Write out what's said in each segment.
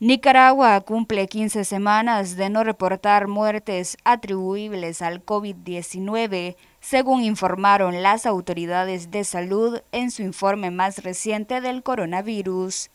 Nicaragua cumple 15 semanas de no reportar muertes atribuibles al COVID-19, según informaron las autoridades de salud en su informe más reciente del coronavirus.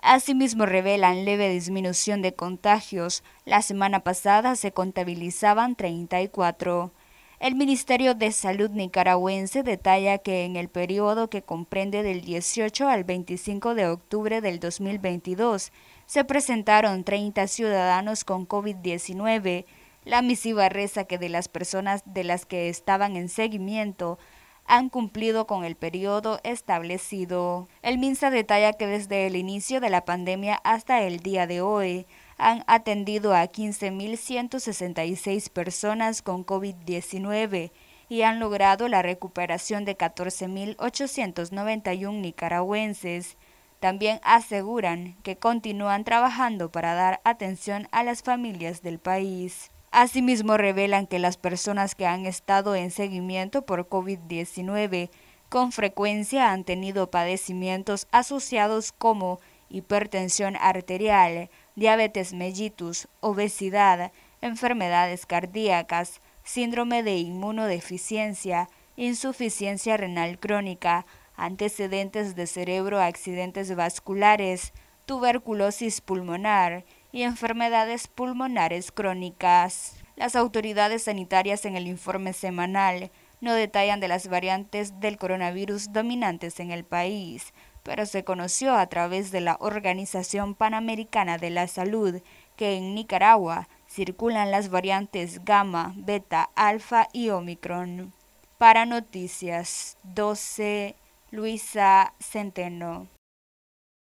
Asimismo, revelan leve disminución de contagios. La semana pasada se contabilizaban 34. El Ministerio de Salud nicaragüense detalla que en el periodo que comprende del 18 al 25 de octubre del 2022 se presentaron 30 ciudadanos con COVID-19. La misiva reza que de las personas de las que estaban en seguimiento han cumplido con el periodo establecido. El MINSA detalla que desde el inicio de la pandemia hasta el día de hoy han atendido a 15.166 personas con COVID-19 y han logrado la recuperación de 14.891 nicaragüenses. También aseguran que continúan trabajando para dar atención a las familias del país. Asimismo, revelan que las personas que han estado en seguimiento por COVID-19 con frecuencia han tenido padecimientos asociados como hipertensión arterial, diabetes mellitus, obesidad, enfermedades cardíacas, síndrome de inmunodeficiencia, insuficiencia renal crónica, antecedentes de cerebro, accidentes vasculares, tuberculosis pulmonar y enfermedades pulmonares crónicas. Las autoridades sanitarias en el informe semanal no detallan de las variantes del coronavirus dominantes en el país, pero se conoció a través de la Organización Panamericana de la Salud que en Nicaragua circulan las variantes gamma, beta, alfa y omicron. Para Noticias 12, Luisa Centeno.